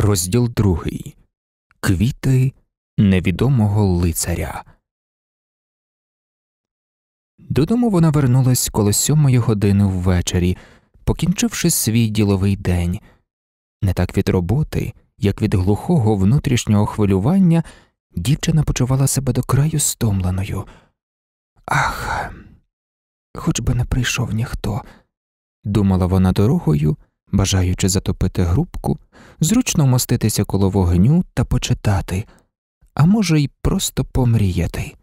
Розділ другий Квіти невідомого лицаря. Додому вона вернулась коло сьомої години ввечері, покінчивши свій діловий день, не так від роботи, як від глухого внутрішнього хвилювання, дівчина почувала себе до краю стомленою. Ах, хоч би не прийшов ніхто, думала вона дорогою бажаючи затопити грубку, зручно моститися коло вогню та почитати, а може, й просто помріяти.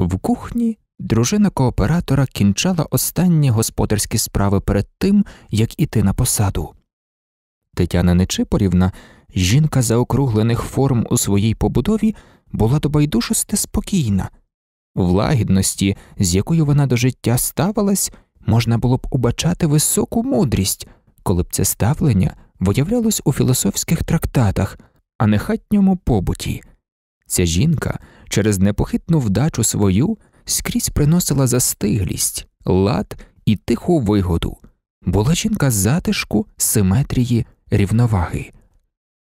В кухні дружина кооператора кінчала останні господарські справи перед тим, як іти на посаду. Тетяна Нечипорівна, жінка заокруглених форм у своїй побудові, була до байдужости спокійна, в лагідності, з якою вона до життя ставилась, можна було б убачати високу мудрість, коли б це ставлення виявлялось у філософських трактатах, а не хатньому побуті. Ця жінка через непохитну вдачу свою скрізь приносила застиглість, лад і тиху вигоду. Була жінка затишку, симетрії, рівноваги.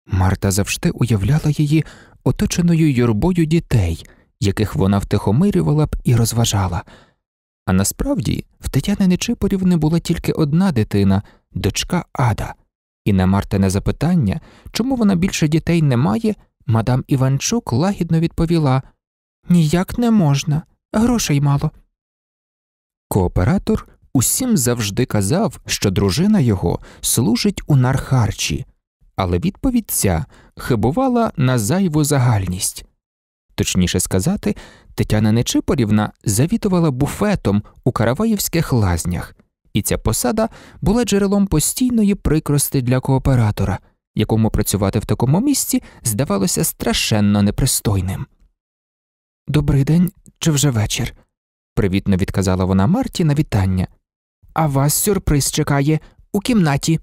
Марта завжди уявляла її оточеною юрбою дітей, яких вона втихомирювала б і розважала. А насправді в Тетяни Нечипорів не була тільки одна дитина, дочка Ада, і на Мартине запитання, чому вона більше дітей не має, мадам Іванчук лагідно відповіла Ніяк не можна, грошей мало. Кооператор усім завжди казав, що дружина його служить у нархарчі, але відповідь ця хибувала на зайву загальність точніше сказати, Тетяна Нечипорівна завітувала буфетом у Караваївських лазнях, і ця посада була джерелом постійної прикрости для кооператора, якому працювати в такому місці здавалося страшенно непристойним. Добрий день чи вже вечір? привітно відказала вона Марті на вітання. А вас сюрприз чекає у кімнаті.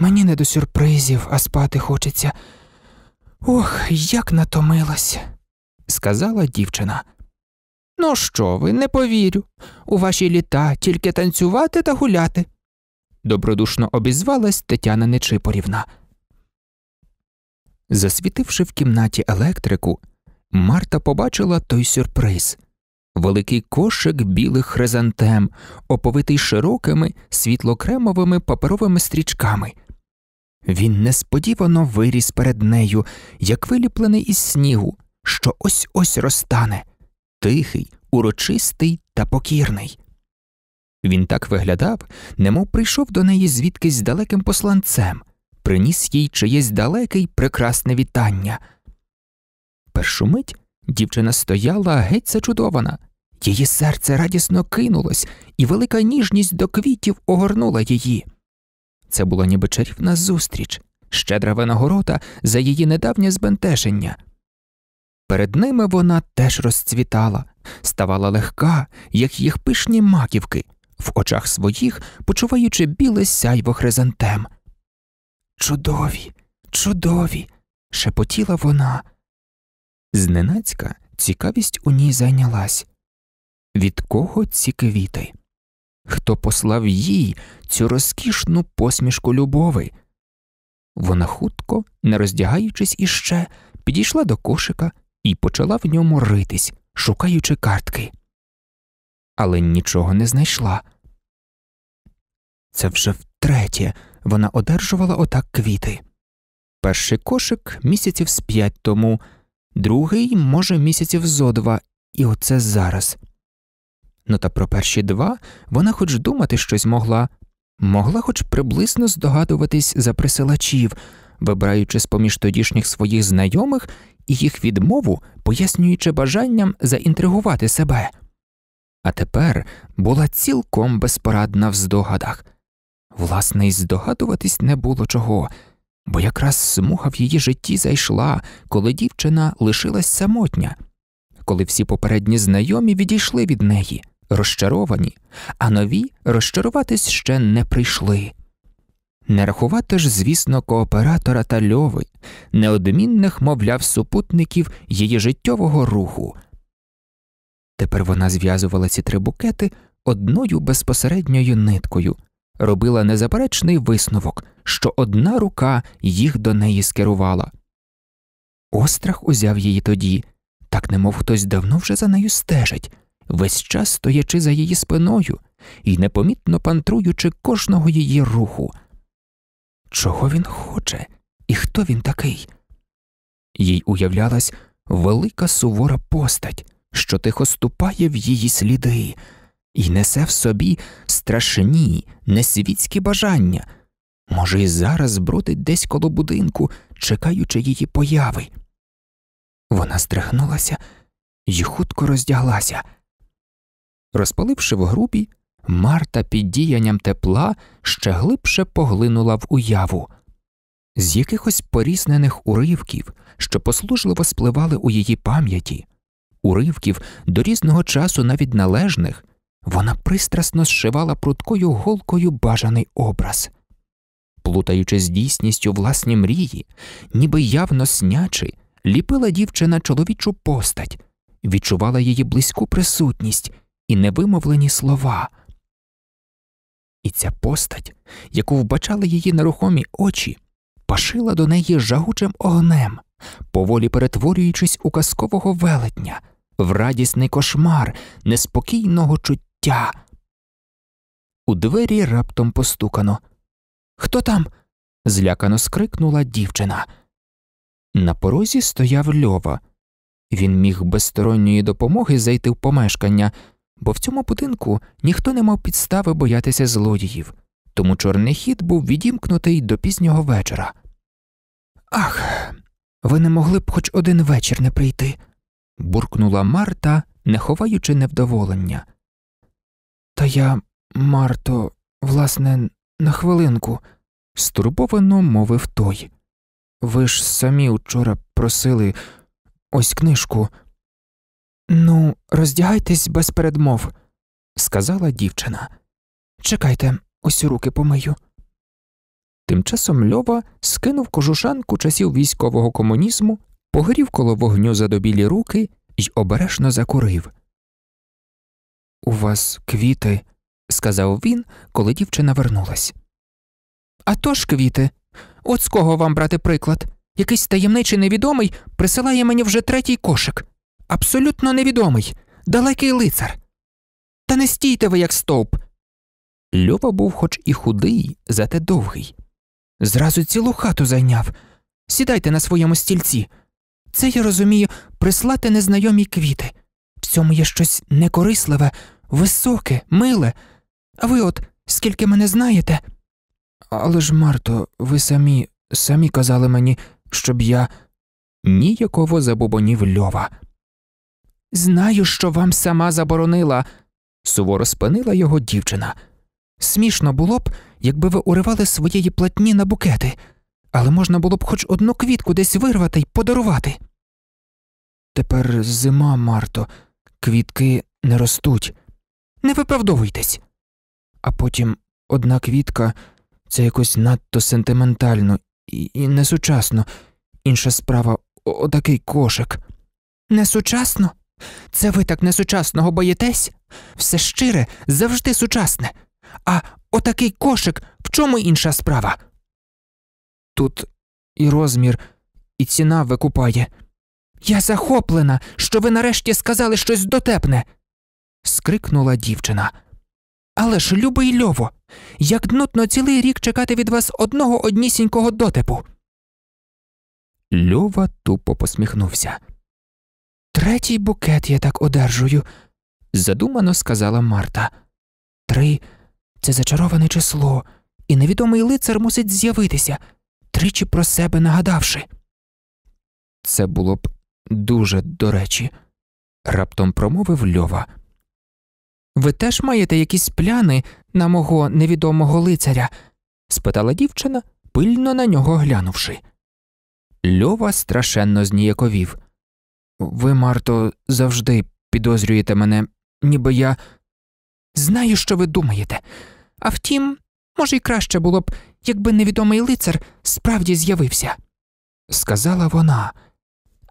Мені не до сюрпризів, а спати хочеться. Ох, як натомилась, сказала дівчина. Ну, що ви, не повірю. У ваші літа тільки танцювати та гуляти. Добродушно обізвалась Тетяна Нечипорівна. Засвітивши в кімнаті електрику, Марта побачила той сюрприз великий кошик білих хризантем, оповитий широкими світлокремовими паперовими стрічками. Він несподівано виріс перед нею, як виліплений із снігу, що ось ось розтане, тихий, урочистий та покірний. Він так виглядав, немов прийшов до неї звідкись далеким посланцем, приніс їй чиєсь далеке й прекрасне вітання. Першу мить дівчина стояла геть зачудована, її серце радісно кинулось, і велика ніжність до квітів огорнула її. Це була ніби чарівна зустріч, щедра винагорода за її недавнє збентеження. Перед ними вона теж розцвітала, ставала легка, як їх пишні маківки, в очах своїх почуваючи біле сяйво хризантем. Чудові, чудові. шепотіла вона. Зненацька цікавість у ній зайнялась. Від кого ці квіти? хто послав їй цю розкішну посмішку любови. Вона хутко, не роздягаючись іще, підійшла до кошика і почала в ньому ритись, шукаючи картки. Але нічого не знайшла. Це вже втретє вона одержувала отак квіти. Перший кошик місяців з п'ять тому, другий, може, місяців зо два, і оце зараз. Ну та про перші два вона хоч думати щось могла, могла хоч приблизно здогадуватись за присилачів, вибираючи з поміж тодішніх своїх знайомих і їх відмову, пояснюючи бажанням заінтригувати себе. А тепер була цілком безпорадна в здогадах. Власне, й здогадуватись не було чого, бо якраз смуга в її житті зайшла, коли дівчина лишилась самотня, коли всі попередні знайомі відійшли від неї розчаровані, а нові розчаруватись ще не прийшли. Не рахувати ж, звісно, кооператора та льови, неодмінних, мовляв, супутників її життєвого руху. Тепер вона зв'язувала ці три букети одною безпосередньою ниткою, робила незаперечний висновок, що одна рука їх до неї скерувала. Острах узяв її тоді, так немов хтось давно вже за нею стежить, весь час стоячи за її спиною і непомітно пантруючи кожного її руху. Чого він хоче і хто він такий? Їй уявлялась велика сувора постать, що тихо ступає в її сліди, і несе в собі страшні, несвітські бажання, може, і зараз бродить десь коло будинку, чекаючи її появи. Вона стригнулася і хутко роздяглася. Розпаливши в грубі, Марта під діянням тепла ще глибше поглинула в уяву. З якихось порізнених уривків, що послужливо спливали у її пам'яті, уривків до різного часу навіть належних, вона пристрасно зшивала пруткою голкою бажаний образ, плутаючи з дійсністю власні мрії, ніби явно снячи, ліпила дівчина чоловічу постать, відчувала її близьку присутність і невимовлені слова. І ця постать, яку вбачали її нерухомі очі, пашила до неї жагучим огнем, поволі перетворюючись у казкового велетня, в радісний кошмар неспокійного чуття. У двері раптом постукано. Хто там? злякано скрикнула дівчина. На порозі стояв льова. Він міг без сторонньої допомоги зайти в помешкання, бо в цьому будинку ніхто не мав підстави боятися злодіїв, тому чорний хід був відімкнутий до пізнього вечора. Ах, ви не могли б хоч один вечір не прийти, буркнула Марта, не ховаючи невдоволення. Та я, Марто, власне, на хвилинку, стурбовано мовив той. Ви ж самі вчора просили ось книжку. Ну, роздягайтесь без передмов, сказала дівчина. Чекайте, ось руки помию. Тим часом Льова скинув кожушанку часів військового комунізму, погорів коло вогню задобілі руки й обережно закурив. У вас квіти, сказав він, коли дівчина вернулась. «А то ж квіти. От з кого вам брати приклад? Якийсь таємничий невідомий присилає мені вже третій кошик абсолютно невідомий, далекий лицар. Та не стійте ви, як стовп. Льова був хоч і худий, зате довгий. Зразу цілу хату зайняв. Сідайте на своєму стільці. Це, я розумію, прислати незнайомі квіти. В цьому є щось некорисливе, високе, миле. А ви от скільки мене знаєте. Але ж, Марто, ви самі, самі казали мені, щоб я. ніякого забубонів льова. Знаю, що вам сама заборонила, суворо спинила його дівчина. Смішно було б, якби ви уривали своєї платні на букети, але можна було б хоч одну квітку десь вирвати й подарувати. Тепер зима, Марто, квітки не ростуть. Не виправдовуйтесь. А потім одна квітка це якось надто сентиментально і, і несучасно. Інша справа отакий кошик. Несучасно? Це ви так несучасного боїтесь? Все щире, завжди сучасне. А отакий кошик в чому інша справа? Тут і розмір, і ціна викупає. Я захоплена, що ви нарешті сказали щось дотепне. скрикнула дівчина. Але ж, любий льово, як нудно цілий рік чекати від вас одного однісінького дотепу. Льова тупо посміхнувся. Третій букет я так одержую, задумано сказала Марта. Три це зачароване число, і невідомий лицар мусить з'явитися, тричі про себе нагадавши. Це було б дуже до речі, раптом промовив Льова. Ви теж маєте якісь пляни на мого невідомого лицаря? спитала дівчина, пильно на нього глянувши. Льова страшенно зніяковів. Ви, Марто, завжди підозрюєте мене, ніби я знаю, що ви думаєте. А втім, може, й краще було б, якби невідомий лицар справді з'явився, сказала вона.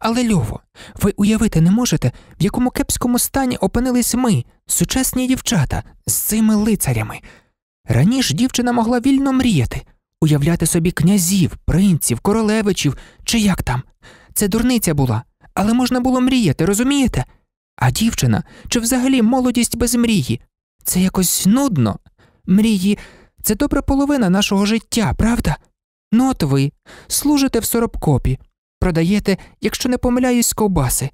Але Льово, ви уявити не можете, в якому кепському стані опинились ми, сучасні дівчата, з цими лицарями. Раніше дівчина могла вільно мріяти, уявляти собі князів, принців, королевичів чи як там. Це дурниця була але можна було мріяти, розумієте? А дівчина чи взагалі молодість без мрії? Це якось нудно. Мрії це добра половина нашого життя, правда? Ну от ви служите в соробкопі, продаєте, якщо не помиляюсь, ковбаси.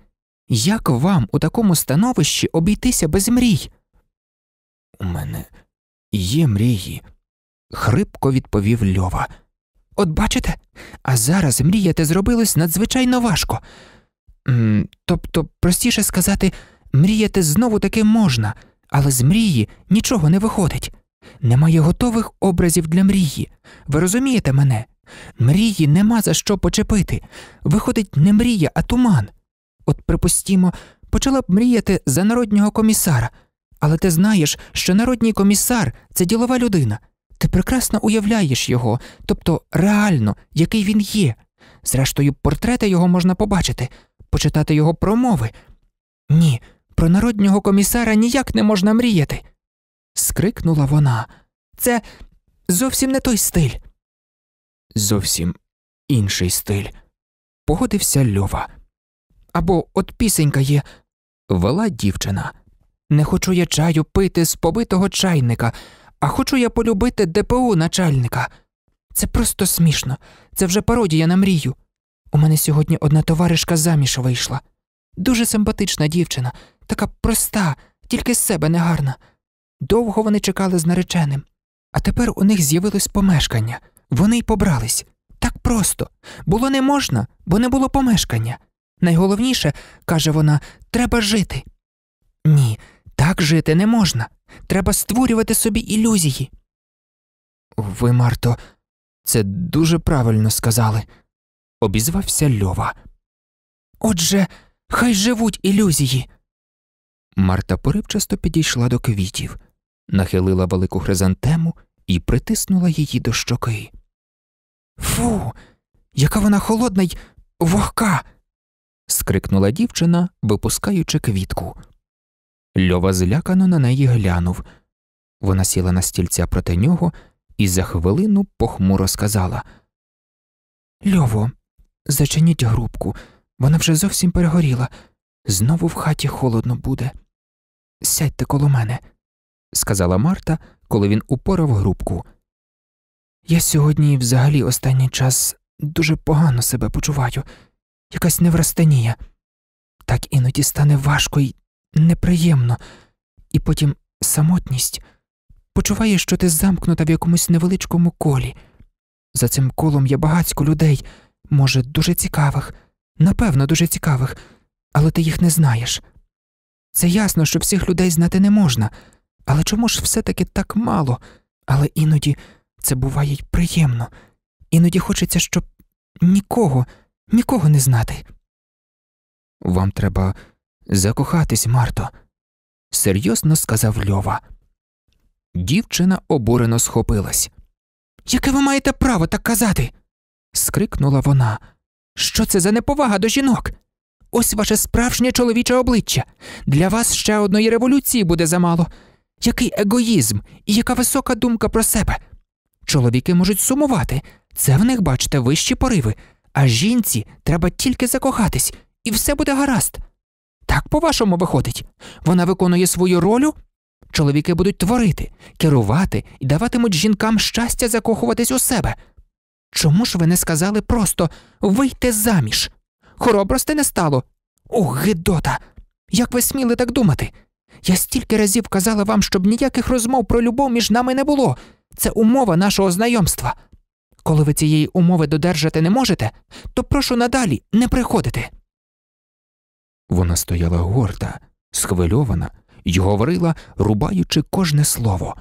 Як вам у такому становищі обійтися без мрій? У мене є мрії, хрипко відповів Льова. От бачите, а зараз мріяти зробилось надзвичайно важко. Тобто, простіше сказати, мріяти знову таки можна, але з мрії нічого не виходить. Немає готових образів для мрії. Ви розумієте мене? Мрії нема за що почепити. Виходить, не мрія, а туман. От, припустімо, почала б мріяти за народнього комісара, але ти знаєш, що народній комісар це ділова людина. Ти прекрасно уявляєш його, тобто реально, який він є. Зрештою, портрети його можна побачити почитати його промови. Ні, про народнього комісара ніяк не можна мріяти. скрикнула вона. Це зовсім не той стиль. Зовсім інший стиль. Погодився Льова. Або от пісенька є, вела дівчина. Не хочу я чаю пити з побитого чайника, а хочу я полюбити ДПУ начальника. Це просто смішно, це вже пародія на мрію. У мене сьогодні одна товаришка заміж вийшла. Дуже симпатична дівчина, така проста, тільки з себе негарна. Довго вони чекали з нареченим. А тепер у них з'явилось помешкання. Вони й побрались. Так просто. Було не можна, бо не було помешкання. Найголовніше, каже вона, треба жити. Ні, так жити не можна. Треба створювати собі ілюзії. Ви, Марто, це дуже правильно сказали обізвався Льова. Отже, хай живуть ілюзії. Марта поривчасто підійшла до квітів, нахилила велику хризантему і притиснула її до щоки. Фу, яка вона холодна й вогка. скрикнула дівчина, випускаючи квітку. Льова злякано на неї глянув. Вона сіла на стільця проти нього і за хвилину похмуро сказала Льово, Зачиніть грубку, вона вже зовсім перегоріла. Знову в хаті холодно буде. Сядьте коло мене, сказала Марта, коли він упорав грубку. Я сьогодні взагалі останній час дуже погано себе почуваю, якась неврастенія. Так іноді стане важко й неприємно, і потім самотність. Почуваєш, що ти замкнута в якомусь невеличкому колі. За цим колом є багацько людей. Може, дуже цікавих, напевно, дуже цікавих, але ти їх не знаєш. Це ясно, що всіх людей знати не можна, але чому ж все таки так мало? Але іноді це буває й приємно, іноді хочеться, щоб нікого, нікого не знати. Вам треба закохатись, Марто, серйозно сказав Льова. Дівчина обурено схопилась. Яке ви маєте право так казати? скрикнула вона. Що це за неповага до жінок? Ось ваше справжнє чоловіче обличчя. Для вас ще одної революції буде замало. Який егоїзм і яка висока думка про себе. Чоловіки можуть сумувати, це в них, бачите, вищі пориви, а жінці треба тільки закохатись, і все буде гаразд. Так, по вашому виходить, вона виконує свою роль, чоловіки будуть творити, керувати і даватимуть жінкам щастя закохуватись у себе. Чому ж ви не сказали просто вийти заміж? Хоробрости не стало. Ох, гидота! Як ви сміли так думати? Я стільки разів казала вам, щоб ніяких розмов про любов між нами не було. Це умова нашого знайомства. Коли ви цієї умови додержати не можете, то прошу надалі не приходити. Вона стояла горда, схвильована і говорила, рубаючи кожне слово.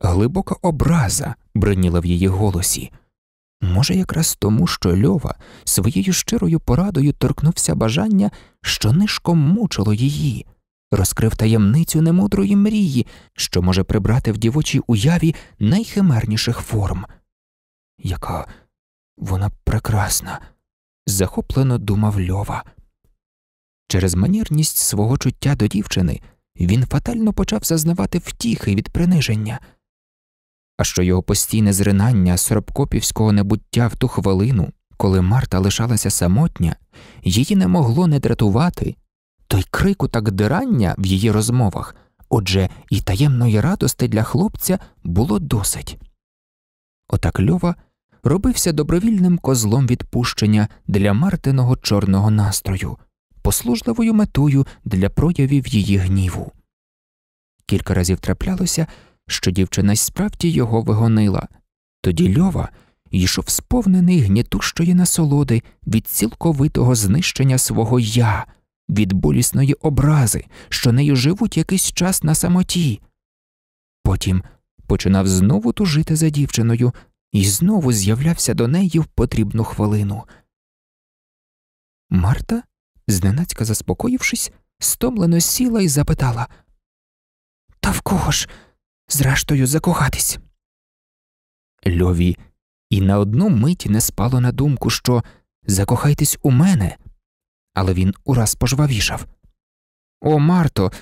Глибока образа бриніла в її голосі. Може, якраз тому, що Льова своєю щирою порадою торкнувся бажання, що нишком мучило її, розкрив таємницю немудрої мрії, що може прибрати в дівочій уяві найхимерніших форм. Яка вона прекрасна, захоплено думав Льова. Через манірність свого чуття до дівчини він фатально почав зазнавати втіхи від приниження а що його постійне зринання сорокопівського небуття в ту хвилину, коли Марта лишалася самотня, її не могло не дратувати, той крику так дирання в її розмовах, отже, і таємної радости для хлопця було досить. Отак Льова робився добровільним козлом відпущення для Мартиного чорного настрою, послужливою метою для проявів її гніву. Кілька разів траплялося, що дівчина й справді його вигонила. Тоді Льова йшов сповнений гнітущої насолоди від цілковитого знищення свого я, від болісної образи, що нею живуть якийсь час на самоті. Потім починав знову тужити за дівчиною і знову з'являвся до неї в потрібну хвилину. Марта, зненацька заспокоївшись, стомлено сіла і запитала Та в кого ж? зрештою закохатись. Льові і на одну мить не спало на думку, що закохайтесь у мене, але він ураз пожвавішав. О, Марто,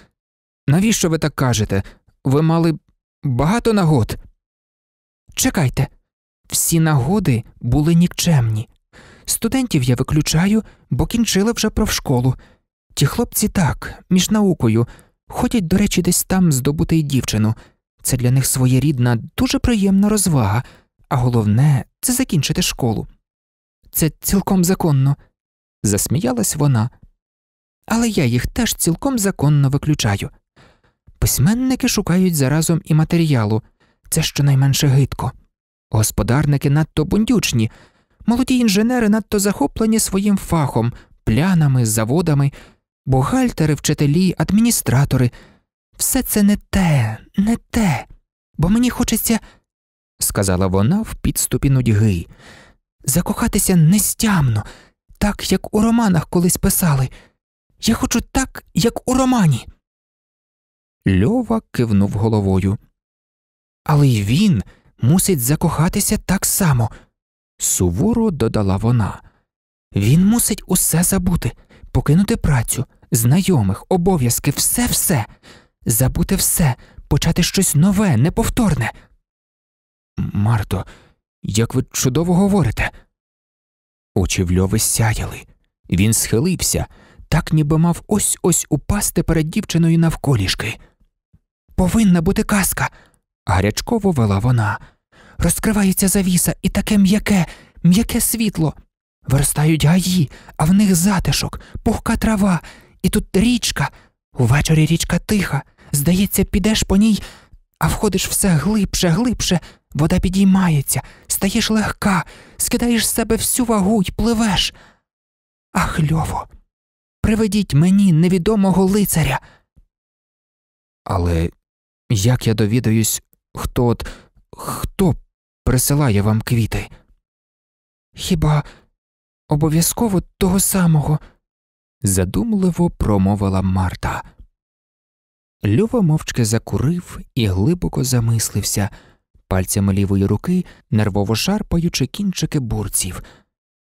навіщо ви так кажете? Ви мали багато нагод. Чекайте, всі нагоди були нікчемні. Студентів я виключаю, бо кінчила вже профшколу. Ті хлопці так, між наукою, ходять, до речі, десь там здобути й дівчину. Це для них своєрідна, дуже приємна розвага, а головне це закінчити школу. Це цілком законно, засміялась вона. Але я їх теж цілком законно виключаю. Письменники шукають заразом і матеріалу, це щонайменше гидко. Господарники надто бундючні, молоді інженери надто захоплені своїм фахом, плянами, заводами, бухгалтери, вчителі, адміністратори все це не те, не те, бо мені хочеться, сказала вона в підступі нудьги, закохатися нестямно, так, як у романах колись писали. Я хочу так, як у романі. Льова кивнув головою. Але й він мусить закохатися так само, суворо додала вона. Він мусить усе забути, покинути працю, знайомих, обов'язки, все все забути все, почати щось нове, неповторне. Марто, як ви чудово говорите. Очі в льови сяяли. Він схилився, так ніби мав ось ось упасти перед дівчиною навколішки. Повинна бути казка. гарячково вела вона. Розкривається завіса і таке м'яке, м'яке світло. Виростають гаї, а в них затишок, пухка трава, і тут річка. Увечері річка тиха, Здається, підеш по ній, а входиш все глибше, глибше, вода підіймається, стаєш легка, скидаєш з себе всю вагу й пливеш. Ах, льово, приведіть мені невідомого лицаря. Але як я довідаюсь, хто от, хто присилає вам квіти? Хіба обов'язково того самого? задумливо промовила Марта. Льова мовчки закурив і глибоко замислився, пальцями лівої руки нервово шарпаючи кінчики бурців.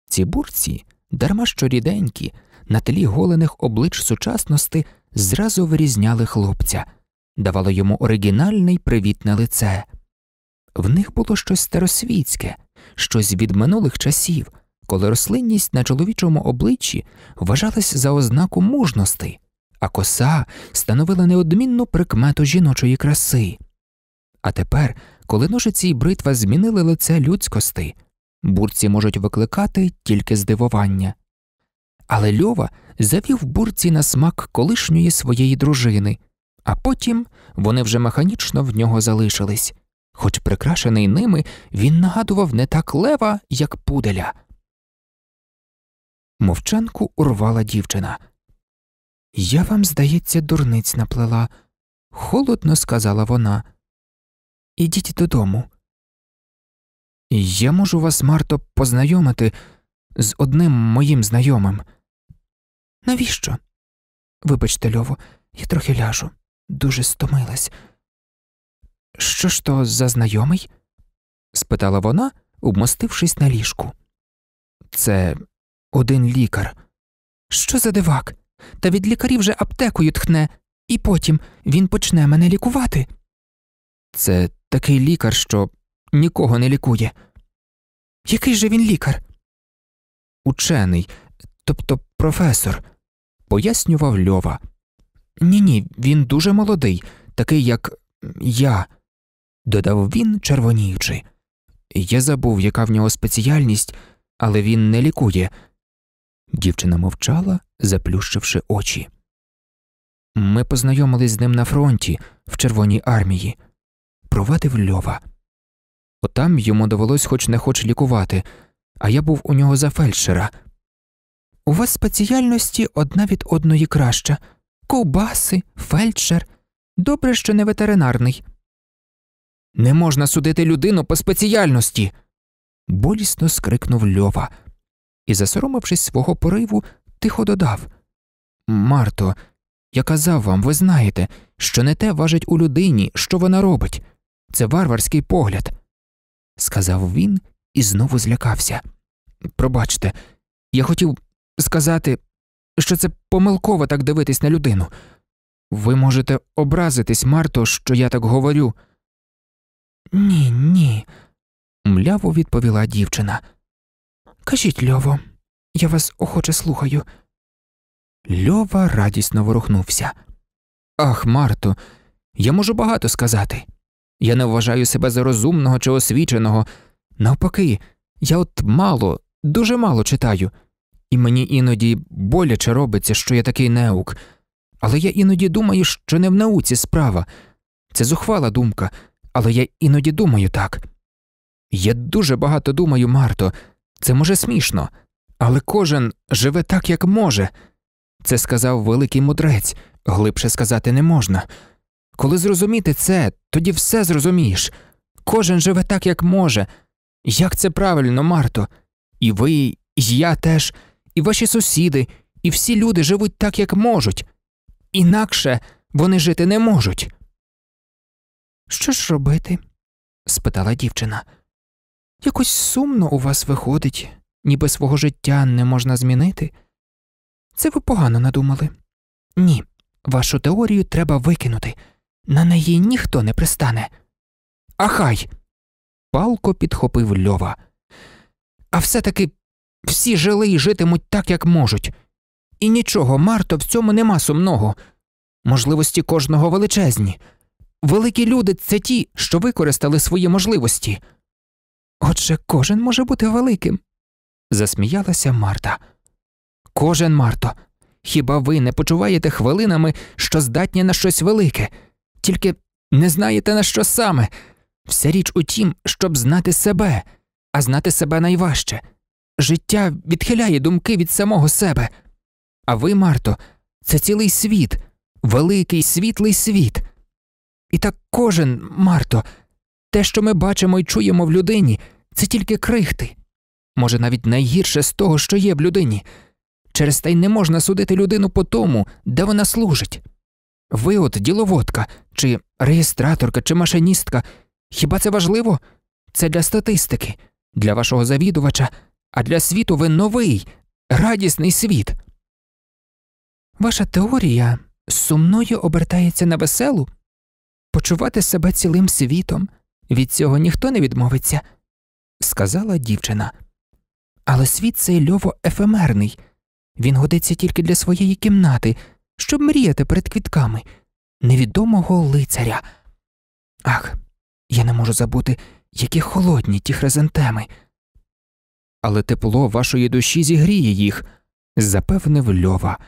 Ці бурці, дарма що ріденькі, на тлі голених облич сучасності зразу вирізняли хлопця, давало йому оригінальне й привітне лице. В них було щось старосвітське, щось від минулих часів, коли рослинність на чоловічому обличчі вважалась за ознаку мужності а коса становила неодмінну прикмету жіночої краси. А тепер, коли ножиці й бритва змінили лице людськости, бурці можуть викликати тільки здивування. Але Льова завів бурці на смак колишньої своєї дружини, а потім вони вже механічно в нього залишились, хоч прикрашений ними він нагадував не так лева, як пуделя. Мовчанку урвала дівчина. Я вам, здається, дурниць наплела, холодно сказала вона. Ідіть додому. Я можу вас, Марто, познайомити з одним моїм знайомим. Навіщо? Вибачте, Льово, я трохи ляжу, дуже стомилась. Що ж то за знайомий? спитала вона, обмостившись на ліжку. Це один лікар. Що за дивак? та від лікарів же аптекою тхне, і потім він почне мене лікувати. Це такий лікар, що нікого не лікує. Який же він лікар? Учений, тобто професор, пояснював Льова. Ні, ні, він дуже молодий, такий, як я, додав він, червоніючи. Я забув, яка в нього спеціальність, але він не лікує. Дівчина мовчала, заплющивши очі. Ми познайомились з ним на фронті, в Червоній армії, провадив льова. Отам йому довелось хоч не хоч лікувати, а я був у нього за фельдшера. У вас спеціальності одна від одної краща ковбаси, фельдшер. Добре, що не ветеринарний. Не можна судити людину по спеціальності. болісно скрикнув льова і, засоромившись свого пориву, тихо додав Марто, я казав вам, ви знаєте, що не те важить у людині, що вона робить. Це варварський погляд, сказав він і знову злякався. Пробачте, я хотів сказати, що це помилково так дивитись на людину. Ви можете образитись, Марто, що я так говорю. Ні, ні, мляво відповіла дівчина. Скажіть Льово, я вас охоче слухаю. Льова радісно ворухнувся. Ах, Марто, я можу багато сказати. Я не вважаю себе за розумного чи освіченого. Навпаки, я от мало, дуже мало читаю, і мені іноді боляче робиться, що я такий неук. Але я іноді думаю, що не в науці справа. Це зухвала думка, але я іноді думаю так. Я дуже багато думаю, Марто. Це може смішно, але кожен живе так, як може. Це сказав великий мудрець, глибше сказати не можна. Коли зрозуміти це, тоді все зрозумієш. Кожен живе так, як може. Як це правильно, Марто? І ви, і я теж, і ваші сусіди, і всі люди живуть так, як можуть. Інакше вони жити не можуть. Що ж робити? спитала дівчина. Якось сумно у вас виходить, ніби свого життя не можна змінити. Це ви погано надумали. Ні, вашу теорію треба викинути. На неї ніхто не пристане. Ахай. Палко підхопив льова. А все таки всі жили і житимуть так, як можуть. І нічого, марто, в цьому нема сумного. Можливості кожного величезні. Великі люди це ті, що використали свої можливості. Отже, кожен може бути великим, засміялася Марта. Кожен Марто. Хіба ви не почуваєте хвилинами, що здатні на щось велике, тільки не знаєте на що саме. Вся річ у тім, щоб знати себе, а знати себе найважче. Життя відхиляє думки від самого себе. А ви, Марто, це цілий світ, великий світлий світ. І так кожен, Марто, те, що ми бачимо і чуємо в людині, це тільки крихти, може, навіть найгірше з того, що є в людині. Через те й не можна судити людину по тому, де вона служить. Ви от діловодка, чи реєстраторка, чи машиністка, хіба це важливо? Це для статистики, для вашого завідувача, а для світу ви новий, радісний світ. Ваша теорія сумною обертається на веселу почувати себе цілим світом від цього ніхто не відмовиться, сказала дівчина. Але світ цей льово ефемерний, він годиться тільки для своєї кімнати, щоб мріяти перед квітками, невідомого лицаря. Ах, я не можу забути, які холодні ті хризантеми. Але тепло вашої душі зігріє їх, запевнив льова.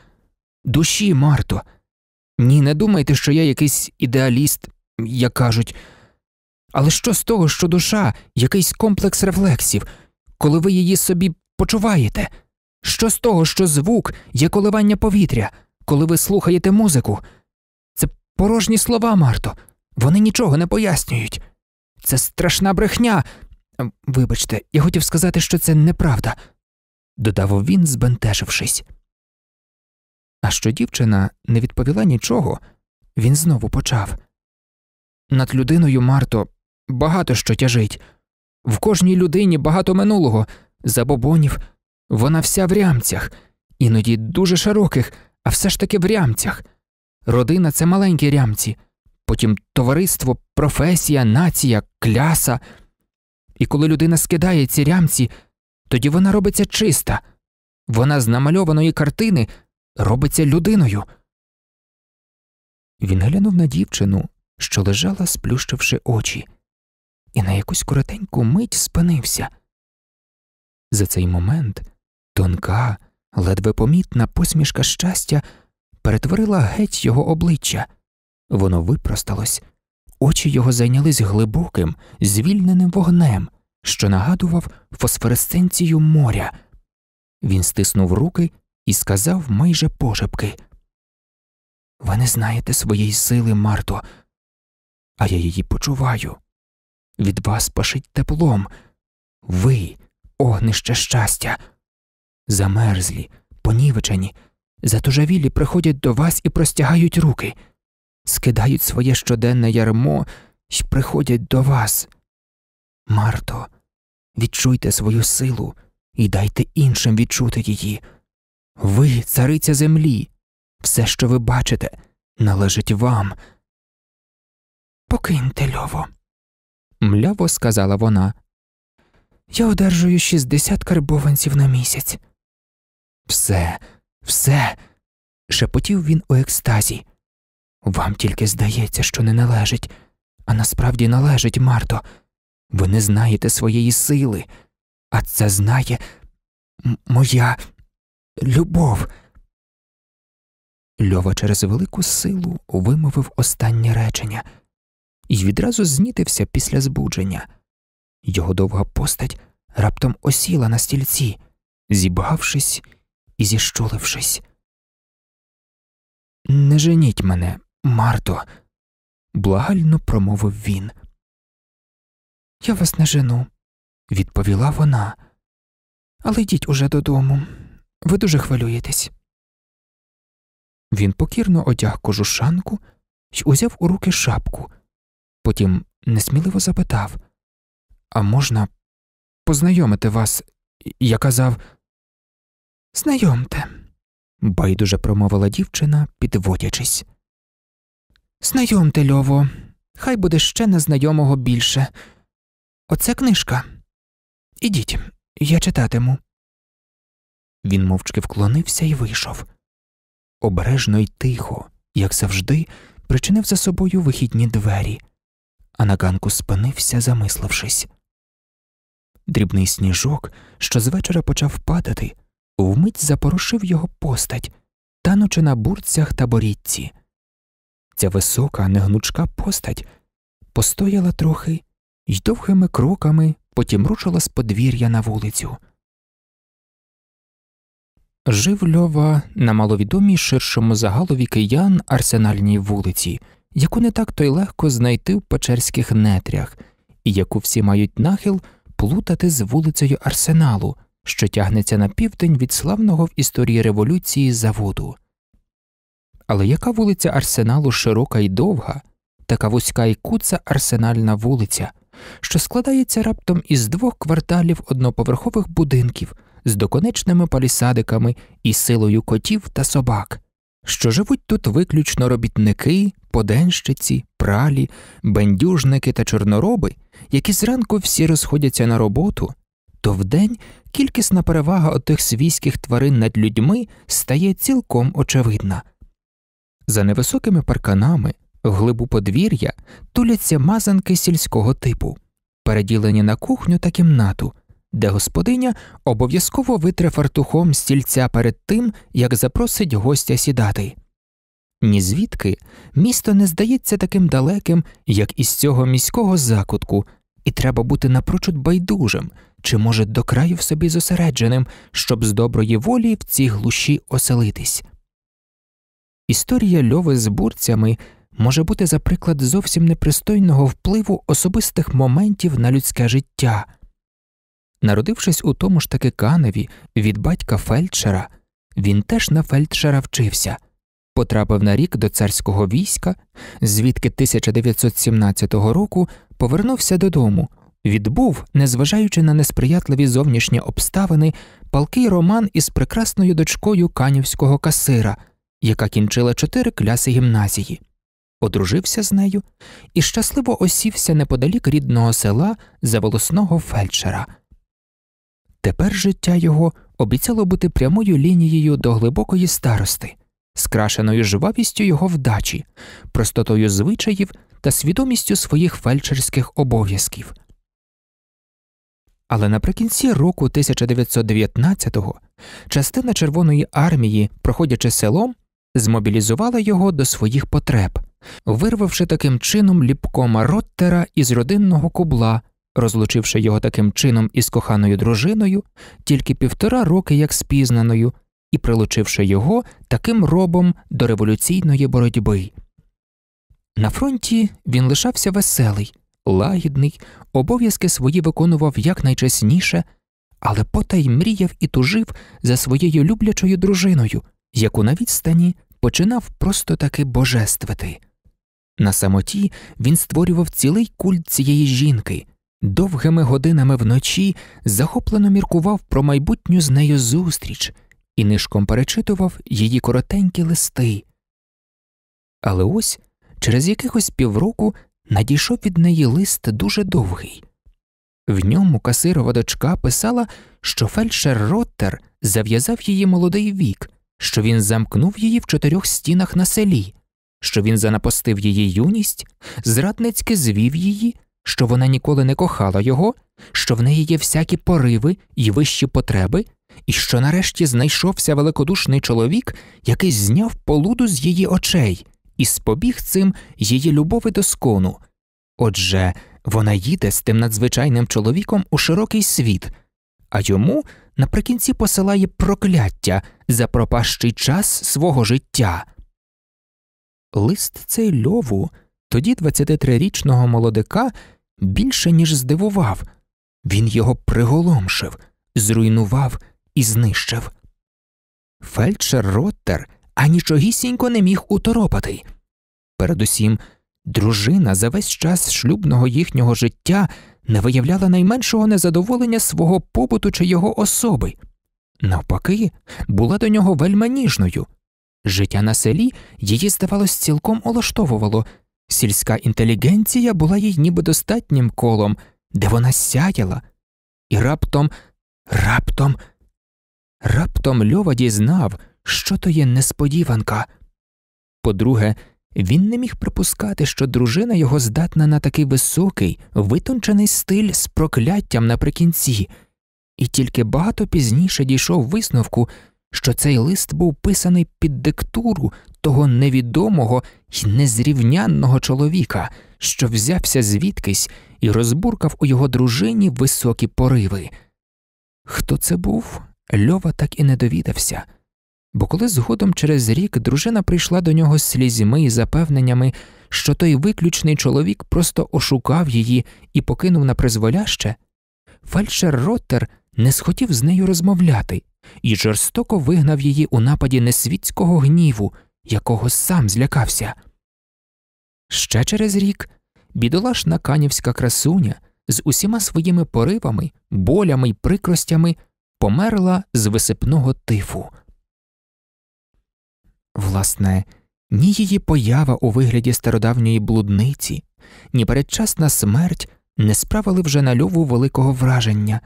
Душі, Марто. Ні, не думайте, що я якийсь ідеаліст, як кажуть. Але що з того, що душа, якийсь комплекс рефлексів, коли ви її собі почуваєте? Що з того, що звук є коливання повітря, коли ви слухаєте музику? Це порожні слова, Марто, вони нічого не пояснюють. Це страшна брехня. Ем, вибачте, я хотів сказати, що це неправда, додав він, збентежившись. А що дівчина не відповіла нічого, він знову почав. Над людиною, Марто, багато що тяжить. В кожній людині багато минулого, забобонів, вона вся в рямцях, іноді дуже широких, а все ж таки в рямцях. Родина це маленькі рямці, потім товариство, професія, нація, кляса. І коли людина скидає ці рямці, тоді вона робиться чиста, вона з намальованої картини робиться людиною. Він глянув на дівчину, що лежала, сплющивши очі і на якусь коротеньку мить спинився. За цей момент тонка, ледве помітна посмішка щастя перетворила геть його обличчя, воно випросталось, очі його зайнялись глибоким, звільненим вогнем, що нагадував фосфоресценцію моря. Він стиснув руки і сказав майже пожепки Ви не знаєте своєї сили, Марто, а я її почуваю від вас пашить теплом. Ви, огнище щастя, замерзлі, понівечені, затужавілі приходять до вас і простягають руки, скидають своє щоденне ярмо і приходять до вас. Марто, відчуйте свою силу і дайте іншим відчути її. Ви, цариця землі, все, що ви бачите, належить вам. Покиньте льово мляво сказала вона. Я одержую 60 карбованців на місяць. Все, все, шепотів він у екстазі. Вам тільки здається, що не належить, а насправді належить, Марто. Ви не знаєте своєї сили, а це знає моя любов. Льова через велику силу вимовив останнє речення і відразу знітився після збудження. Його довга постать раптом осіла на стільці, зібгавшись і зіщулившись. Не женіть мене, Марто, благально промовив він. Я вас не жену, відповіла вона. Але йдіть уже додому. Ви дуже хвилюєтесь. Він покірно одяг кожушанку й узяв у руки шапку, потім несміливо запитав А можна познайомити вас? Я казав, знайомте, байдуже промовила дівчина, підводячись. Знайомте, Льово, хай буде ще незнайомого більше. Оце книжка. Ідіть, я читатиму. Він мовчки вклонився і вийшов. Обережно й тихо, як завжди, причинив за собою вихідні двері а на ганку спинився, замислившись. Дрібний сніжок, що звечора почав падати, вмить запорошив його постать, танучи на бурцях та борідці. Ця висока, негнучка постать постояла трохи й довгими кроками потім рушила з подвір'я на вулицю. Жив Льова на маловідомій ширшому загалові киян арсенальній вулиці яку не так то й легко знайти в печерських нетрях, і яку всі мають нахил плутати з вулицею Арсеналу, що тягнеться на південь від славного в історії революції заводу. Але яка вулиця Арсеналу широка і довга, така вузька і куца арсенальна вулиця, що складається раптом із двох кварталів одноповерхових будинків з доконечними палісадиками і силою котів та собак? що живуть тут виключно робітники, поденщиці, пралі, бендюжники та чорнороби, які зранку всі розходяться на роботу, то вдень кількісна перевага отих свійських тварин над людьми стає цілком очевидна. За невисокими парканами в глибу подвір'я туляться мазанки сільського типу, переділені на кухню та кімнату де господиня обов'язково витре фартухом стільця перед тим, як запросить гостя сідати. Ні звідки місто не здається таким далеким, як із цього міського закутку, і треба бути напрочуд байдужим чи, може, до краю в собі зосередженим, щоб з доброї волі в цій глуші оселитись. Історія льови з бурцями може бути за приклад зовсім непристойного впливу особистих моментів на людське життя. Народившись у тому ж таки каневі від батька фельдшера, він теж на фельдшера вчився, потрапив на рік до царського війська, звідки 1917 року повернувся додому, відбув, незважаючи на несприятливі зовнішні обставини, палкий роман із прекрасною дочкою канівського касира, яка кінчила чотири кляси гімназії. Одружився з нею і щасливо осівся неподалік рідного села заволосного фельдшера. Тепер життя його обіцяло бути прямою лінією до глибокої старости, скрашеною жвавістю його вдачі, простотою звичаїв та свідомістю своїх фельдшерських обов'язків. Але наприкінці року 1919-го частина Червоної армії, проходячи селом, змобілізувала його до своїх потреб, вирвавши таким чином ліпкома Роттера із родинного кубла розлучивши його таким чином із коханою дружиною, тільки півтора роки як спізнаною, і прилучивши його таким робом до революційної боротьби. На фронті він лишався веселий, лагідний, обов'язки свої виконував якнайчесніше, але потай мріяв і тужив за своєю люблячою дружиною, яку на відстані починав просто таки божествити. На самоті він створював цілий культ цієї жінки, довгими годинами вночі захоплено міркував про майбутню з нею зустріч і нишком перечитував її коротенькі листи. Але ось через якихось півроку надійшов від неї лист дуже довгий. В ньому касирова дочка писала, що фельдшер Роттер зав'язав її молодий вік, що він замкнув її в чотирьох стінах на селі, що він занапостив її юність, зрадницьки звів її, що вона ніколи не кохала його, що в неї є всякі пориви і вищі потреби, і що нарешті знайшовся великодушний чоловік, який зняв полуду з її очей і спобіг цим її любови до скону. Отже, вона їде з тим надзвичайним чоловіком у широкий світ, а йому наприкінці посилає прокляття за пропащий час свого життя. Лист цей льову, тоді 23-річного молодика більше, ніж здивував, він його приголомшив, зруйнував і знищив. Фельдшер Роттер анічогісінько не міг уторопати. Передусім, дружина за весь час шлюбного їхнього життя не виявляла найменшого незадоволення свого побуту чи його особи. Навпаки, була до нього вельми ніжною. Життя на селі її, здавалось, цілком улаштовувало, Сільська інтелігенція була їй ніби достатнім колом, де вона сяяла, і раптом, раптом, раптом Льова дізнав, що то є несподіванка. По-друге, він не міг припускати, що дружина його здатна на такий високий, витончений стиль з прокляттям наприкінці, і тільки багато пізніше дійшов висновку, що цей лист був писаний під диктуру того невідомого й незрівнянного чоловіка, що взявся звідкись і розбуркав у його дружині високі пориви. Хто це був, Льова так і не довідався, бо коли згодом через рік дружина прийшла до нього з слізьми і запевненнями, що той виключний чоловік просто ошукав її і покинув на призволяще, фельдшер Роттер – не схотів з нею розмовляти і жорстоко вигнав її у нападі несвітського гніву, якого сам злякався. Ще через рік бідолашна канівська красуня з усіма своїми поривами, болями й прикростями померла з висипного тифу. Власне, ні її поява у вигляді стародавньої блудниці, ні передчасна смерть не справили вже на льову великого враження.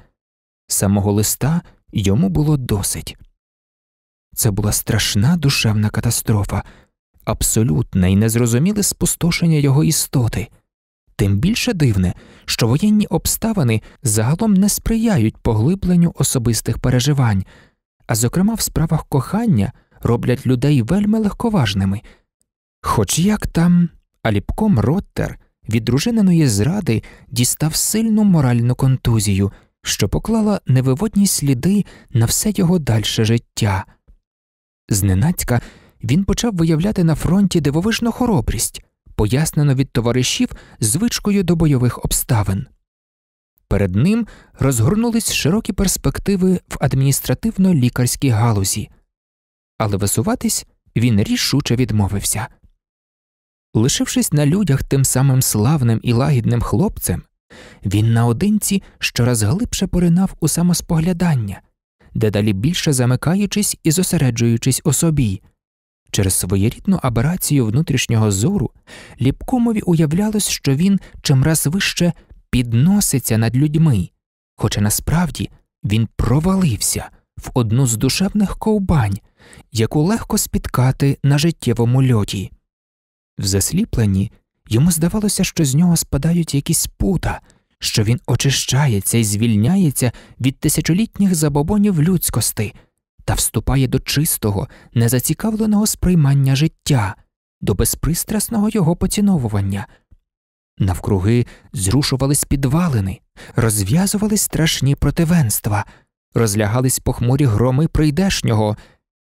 Самого листа йому було досить. Це була страшна душевна катастрофа, абсолютне і незрозуміле спустошення його істоти, тим більше дивне, що воєнні обставини загалом не сприяють поглибленню особистих переживань, а зокрема в справах кохання роблять людей вельми легковажними. Хоч як там Аліпком Роттер від дружиненої зради дістав сильну моральну контузію що поклала невиводні сліди на все його дальше життя. Зненацька він почав виявляти на фронті дивовижну хоробрість, пояснено від товаришів звичкою до бойових обставин. Перед ним розгорнулись широкі перспективи в адміністративно лікарській галузі, але висуватись він рішуче відмовився. Лишившись на людях тим самим славним і лагідним хлопцем, він наодинці щораз глибше поринав у самоспоглядання, дедалі більше замикаючись і зосереджуючись у собі. Через своєрідну аберацію внутрішнього зору Ліпкомові уявлялось, що він чимраз вище підноситься над людьми, хоча насправді він провалився в одну з душевних ковбань, яку легко спіткати на життєвому льоті. В засліпленні Йому здавалося, що з нього спадають якісь пута, що він очищається і звільняється від тисячолітніх забобонів людськости та вступає до чистого, незацікавленого сприймання життя, до безпристрасного його поціновування. Навкруги зрушувались підвалини, розв'язувались страшні противенства, розлягались похмурі громи прийдешнього.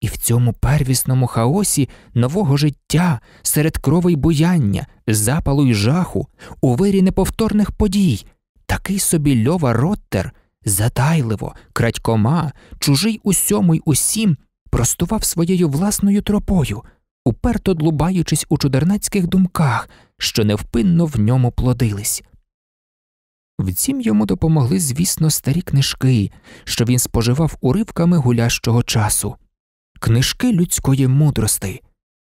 І в цьому первісному хаосі нового життя, серед крови й буяння, запалу й жаху, у вирі неповторних подій, такий собі Льова Роттер затайливо, крадькома, чужий усьому й усім, простував своєю власною тропою, уперто длубаючись у чудернацьких думках, що невпинно в ньому плодились. Втім, йому допомогли, звісно, старі книжки, що він споживав уривками гулящого часу книжки людської мудрости,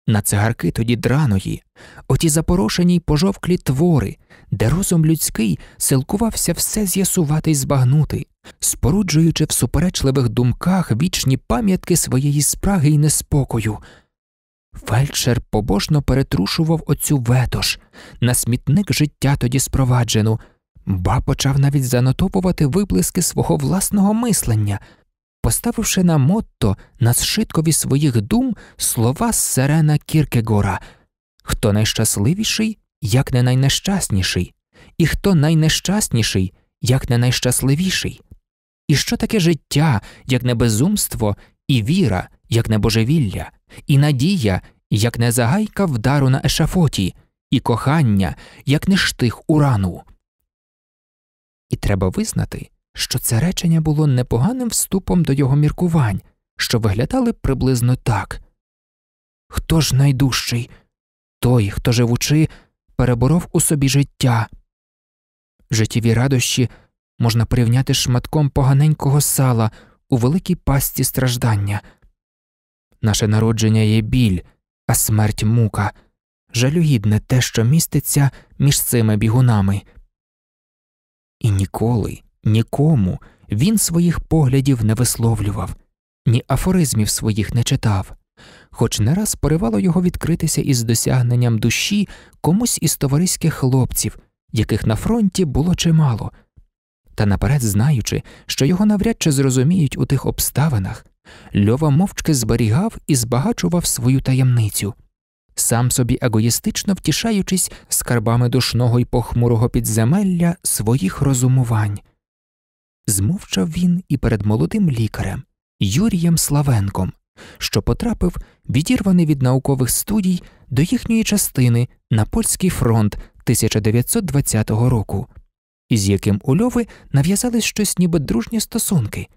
на цигарки тоді драної, оті запорошені й пожовклі твори, де розум людський силкувався все з'ясувати й збагнути, споруджуючи в суперечливих думках вічні пам'ятки своєї спраги й неспокою. Фельдшер побожно перетрушував оцю ветош, на смітник життя тоді спроваджену, ба почав навіть занотовувати виблиски свого власного мислення, поставивши на мотто на зшиткові своїх дум слова Серена Кіркегора Хто найщасливіший, як не найнещасніший, і хто найнещасніший, як не найщасливіший. І що таке життя, як не безумство, і віра, як не божевілля, і надія, як не загайка вдару на ешафоті, і кохання, як не штих урану. І треба визнати, що це речення було непоганим вступом до його міркувань, що виглядали приблизно так Хто ж найдужчий? Той, хто живучи, переборов у собі життя. Життєві радощі можна порівняти шматком поганенького сала у великій пасті страждання. Наше народження є біль, а смерть мука, жалюгідне те, що міститься між цими бігунами. І ніколи, нікому він своїх поглядів не висловлював, ні афоризмів своїх не читав, хоч не раз поривало його відкритися із досягненням душі комусь із товариських хлопців, яких на фронті було чимало. Та наперед знаючи, що його навряд чи зрозуміють у тих обставинах, Льова мовчки зберігав і збагачував свою таємницю, сам собі егоїстично втішаючись скарбами душного й похмурого підземелля своїх розумувань змовчав він і перед молодим лікарем Юрієм Славенком, що потрапив, відірваний від наукових студій до їхньої частини на польський фронт 1920 року, із яким у Льови нав'язались щось ніби дружні стосунки.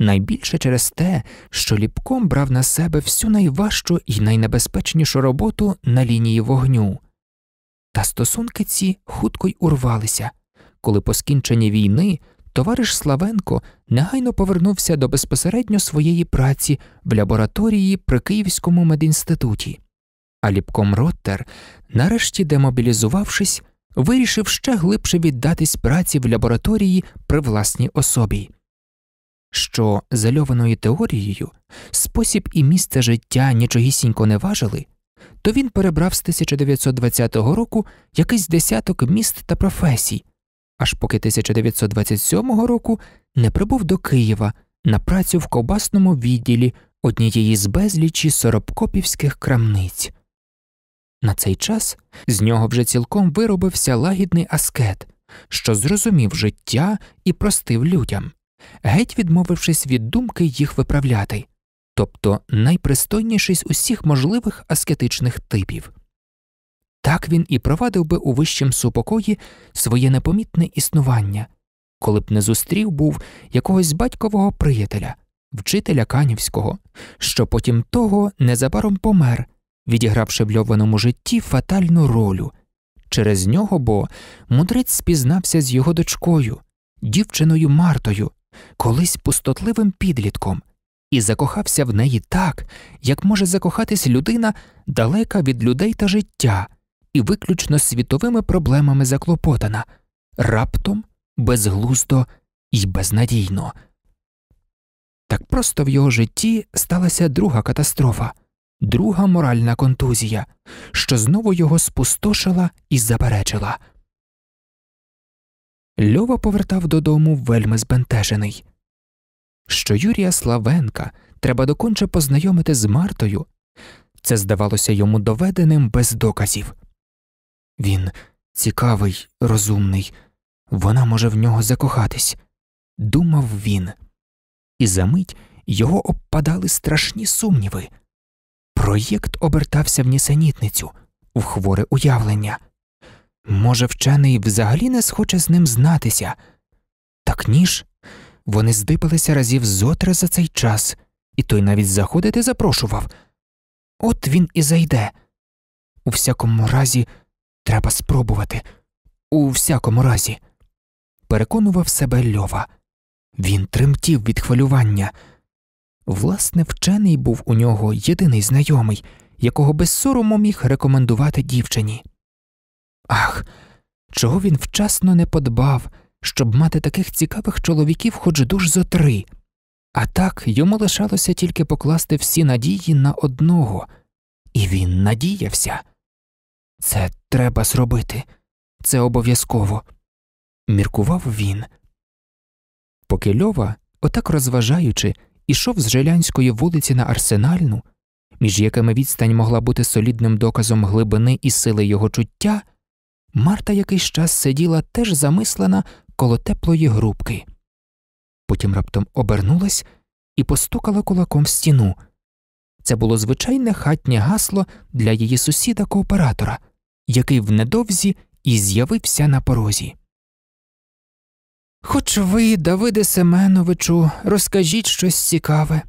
Найбільше через те, що ліпком брав на себе всю найважчу і найнебезпечнішу роботу на лінії вогню. Та стосунки ці хутко й урвалися, коли по скінченні війни товариш Славенко негайно повернувся до безпосередньо своєї праці в лабораторії при Київському медінституті, а ліпком Роттер, нарешті демобілізувавшись, вирішив ще глибше віддатись праці в лабораторії при власній особі. Що, зальованою теорією, спосіб і місце життя нічогісінько не важили, то він перебрав з 1920 року якийсь десяток міст та професій аж поки 1927 року не прибув до Києва на працю в ковбасному відділі однієї з безлічі соробкопівських крамниць. На цей час з нього вже цілком виробився лагідний аскет, що зрозумів життя і простив людям, геть відмовившись від думки їх виправляти, тобто найпристойніший з усіх можливих аскетичних типів. Так він і провадив би у вищім супокої своє непомітне існування, коли б не зустрів був якогось батькового приятеля, вчителя канівського, що потім того незабаром помер, відігравши в льованому житті фатальну роль. Через нього бо мудрець спізнався з його дочкою, дівчиною Мартою, колись пустотливим підлітком, і закохався в неї так, як може закохатись людина далека від людей та життя і виключно світовими проблемами заклопотана, раптом безглуздо і безнадійно. Так просто в його житті сталася друга катастрофа, друга моральна контузія, що знову його спустошила і заперечила. Льова повертав додому вельми збентежений, що Юрія Славенка треба доконче познайомити з Мартою. Це здавалося йому доведеним без доказів. Він цікавий, розумний, вона може в нього закохатись, думав він, і за мить його обпадали страшні сумніви. Проєкт обертався в нісенітницю, в хворе уявлення. Може, вчений взагалі не схоче з ним знатися. Так ніж вони здипалися разів зотре за цей час, і той навіть заходити запрошував. От він і зайде. У всякому разі, Треба спробувати. У всякому разі. Переконував себе Льова. Він тремтів від хвилювання. Власне, вчений був у нього єдиний знайомий, якого без сорому міг рекомендувати дівчині. Ах, чого він вчасно не подбав, щоб мати таких цікавих чоловіків хоч душ зо три. А так йому лишалося тільки покласти всі надії на одного, і він надіявся. Це треба зробити, це обов'язково, міркував він. Поки Льова, отак розважаючи, ішов з Желянської вулиці на Арсенальну, між якими відстань могла бути солідним доказом глибини і сили його чуття, Марта якийсь час сиділа теж замислена коло теплої грубки. Потім раптом обернулась і постукала кулаком в стіну. Це було звичайне хатнє гасло для її сусіда кооператора який в недовзі і з'явився на порозі. Хоч ви, Давиде Семеновичу, розкажіть щось цікаве.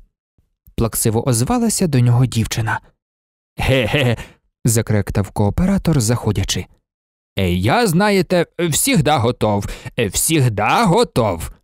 плаксиво озвалася до нього дівчина. Ге-ге. закректав кооператор, заходячи. Я, знаєте, всігда готов, всігда готов.